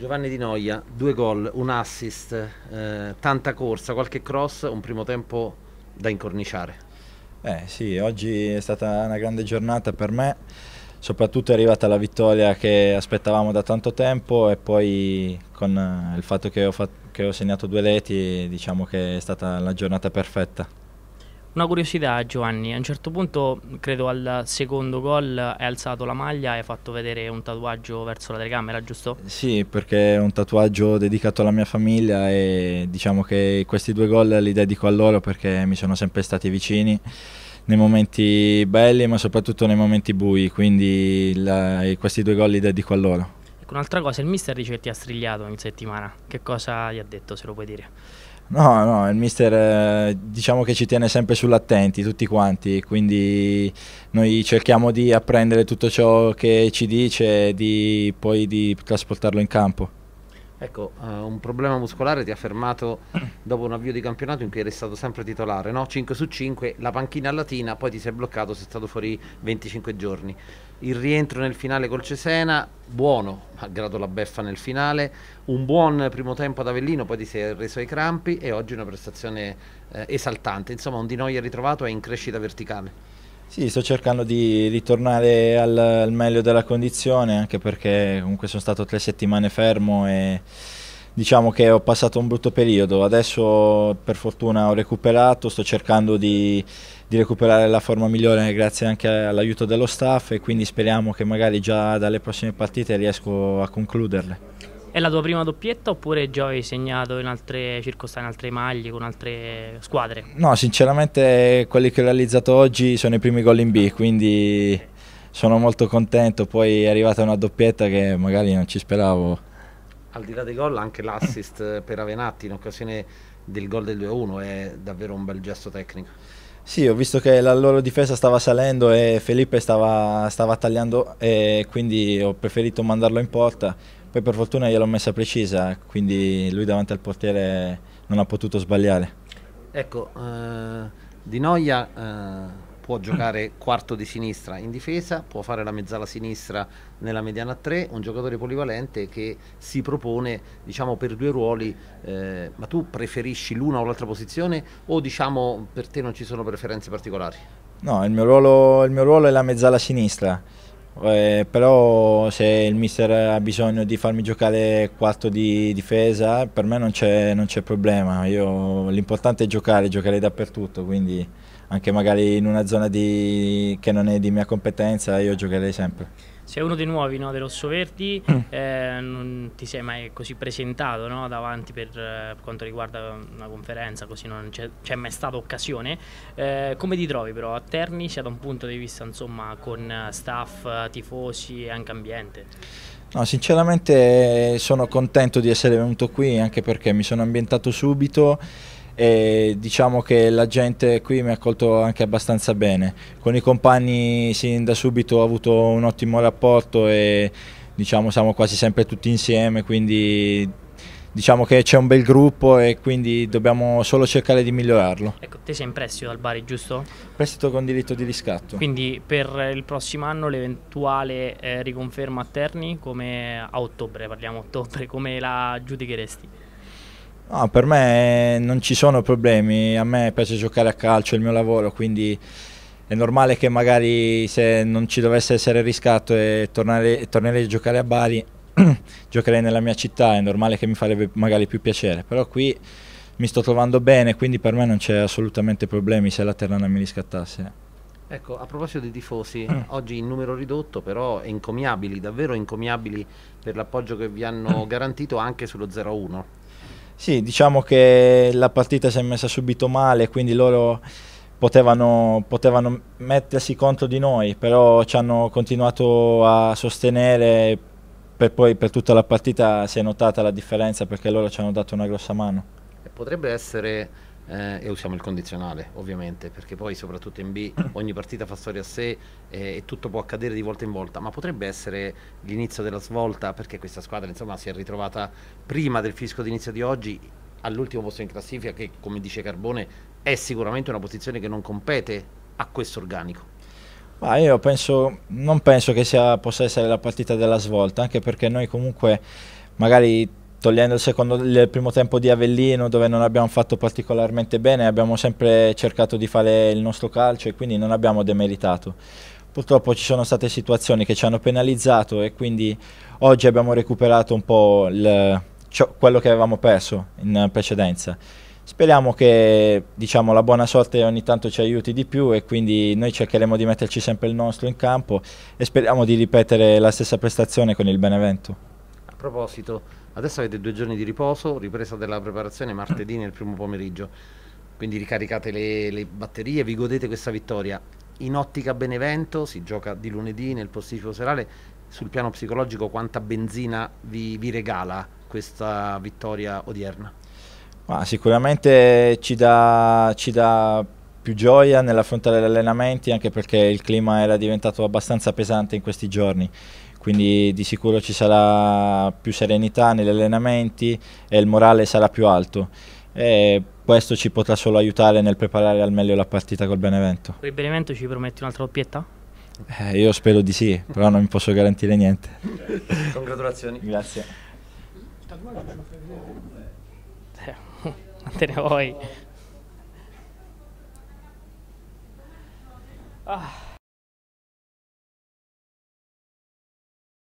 Giovanni Di Noia, due gol, un assist, eh, tanta corsa, qualche cross, un primo tempo da incorniciare. Eh sì, oggi è stata una grande giornata per me, soprattutto è arrivata la vittoria che aspettavamo da tanto tempo e poi con eh, il fatto che ho, fatto, che ho segnato due leti diciamo che è stata la giornata perfetta. Una curiosità Giovanni, a un certo punto credo al secondo gol hai alzato la maglia e hai fatto vedere un tatuaggio verso la telecamera, giusto? Sì, perché è un tatuaggio dedicato alla mia famiglia e diciamo che questi due gol li dedico a loro perché mi sono sempre stati vicini nei momenti belli ma soprattutto nei momenti bui, quindi la, questi due gol li dedico a loro. Ecco, un'altra cosa, il mister dice che ti ha strigliato in settimana, che cosa gli ha detto se lo puoi dire? No, no, il mister eh, diciamo che ci tiene sempre sull'attenti tutti quanti, quindi noi cerchiamo di apprendere tutto ciò che ci dice e di, poi di trasportarlo in campo. Ecco, uh, un problema muscolare ti ha fermato dopo un avvio di campionato in cui eri stato sempre titolare, no? 5 su 5, la panchina latina, poi ti sei bloccato, sei stato fuori 25 giorni. Il rientro nel finale col Cesena, buono, malgrado la beffa nel finale, un buon primo tempo ad Avellino, poi ti sei reso ai crampi e oggi una prestazione eh, esaltante, insomma un Di noi Noia ritrovato è in crescita verticale. Sì, sto cercando di ritornare al, al, meglio della condizione, anche perché comunque sono stato tre settimane fermo e diciamo che ho passato un brutto periodo. Adesso per fortuna ho recuperato, sto cercando di, di recuperare la forma migliore grazie anche all'aiuto dello staff e quindi speriamo che magari già dalle prossime partite riesco a concluderle. È la tua prima doppietta oppure già hai segnato in altre circostanze, in altre maglie, con altre squadre? No, sinceramente quelli che ho realizzato oggi sono i primi gol in B, quindi sono molto contento. Poi è arrivata una doppietta che magari non ci speravo. Al di là dei gol, anche l'assist per Avenatti in occasione del gol del 2-1 è davvero un bel gesto tecnico. Sì, ho visto che la loro difesa stava salendo e Felipe stava, stava tagliando e quindi ho preferito mandarlo in porta poi per fortuna gliel'ho messa precisa, quindi lui davanti al portiere non ha potuto sbagliare. Ecco, eh, Di Noia eh, può giocare quarto di sinistra in difesa, può fare la mezzala sinistra nella mediana 3, un giocatore polivalente che si propone diciamo, per due ruoli, eh, ma tu preferisci l'una o l'altra posizione o diciamo, per te non ci sono preferenze particolari? No, il mio ruolo, il mio ruolo è la mezzala sinistra eh, però se il mister ha bisogno di farmi giocare quarto di difesa per me non c'è, problema, l'importante è giocare, giocare dappertutto, quindi anche magari in una zona di, che non è di mia competenza io giocherei sempre sei uno dei nuovi no, dell'Ossoverdi, mm. eh, non ti sei mai così presentato no, davanti per, eh, per quanto riguarda una conferenza, così non c'è, c'è mai stata occasione. Eh, come ti trovi però a Terni, sia da un punto di vista insomma, con staff, tifosi e anche ambiente? No, sinceramente eh, sono contento di essere venuto qui anche perché mi sono ambientato subito e diciamo che la gente qui mi ha accolto anche abbastanza bene. Con i compagni sin da subito ho avuto un ottimo rapporto e diciamo siamo quasi sempre tutti insieme, quindi diciamo che c'è un bel gruppo e quindi dobbiamo solo cercare di migliorarlo. Ecco, te sei in prestito dal Bari, giusto? Prestito con diritto di riscatto. Quindi per il prossimo anno l'eventuale eh, riconferma a Terni come a ottobre, parliamo ottobre, come la giudicheresti? No, per me non ci sono problemi, a me piace giocare a calcio, è il mio lavoro, quindi è normale che magari se non ci dovesse essere riscatto e tornerei a giocare a Bari, giocherei nella mia città, è normale che mi farebbe magari più piacere, però qui mi sto trovando bene, quindi per me non c'è assolutamente problemi se la Ternana mi riscattasse. Ecco, a proposito dei tifosi, mm. oggi in numero ridotto, però encomiabili, davvero encomiabili per l'appoggio che vi hanno mm. garantito anche sullo 0-1. Sì, diciamo che la partita si è messa subito male, quindi loro potevano, potevano mettersi contro di noi, però ci hanno continuato a sostenere per poi per tutta la partita si è notata la differenza perché loro ci hanno dato una grossa mano. Potrebbe essere eh, e usiamo il condizionale ovviamente perché poi soprattutto in B ogni partita fa storia a sé eh, e tutto può accadere di volta in volta ma potrebbe essere l'inizio della svolta perché questa squadra insomma si è ritrovata prima del fisco d'inizio di oggi all'ultimo posto in classifica che come dice Carbone è sicuramente una posizione che non compete a questo organico ma io penso, non penso che sia, possa essere la partita della svolta anche perché noi comunque magari togliendo il, secondo, il primo tempo di Avellino dove non abbiamo fatto particolarmente bene, abbiamo sempre cercato di fare il nostro calcio e quindi non abbiamo demeritato. Purtroppo ci sono state situazioni che ci hanno penalizzato e quindi oggi abbiamo recuperato un po' il, ciò, quello che avevamo perso in precedenza. Speriamo che diciamo, la buona sorte ogni tanto ci aiuti di più e quindi noi cercheremo di metterci sempre il nostro in campo e speriamo di ripetere la stessa prestazione con il Benevento proposito, adesso avete due giorni di riposo, ripresa della preparazione martedì nel primo pomeriggio, quindi ricaricate le, le batterie, vi godete questa vittoria. In ottica Benevento si gioca di lunedì nel posticipo serale, sul piano psicologico quanta benzina vi, vi regala questa vittoria odierna? Ma sicuramente ci dà, ci dà più gioia nell'affrontare gli allenamenti anche perché il clima era diventato abbastanza pesante in questi giorni quindi di sicuro ci sarà più serenità negli allenamenti e il morale sarà più alto. E questo ci potrà solo aiutare nel preparare al meglio la partita col Benevento. Il Benevento ci promette un'altra doppietta? Eh, io spero di sì, però non mi posso garantire niente. Congratulazioni. Grazie. Eh, te ne vuoi. Ah.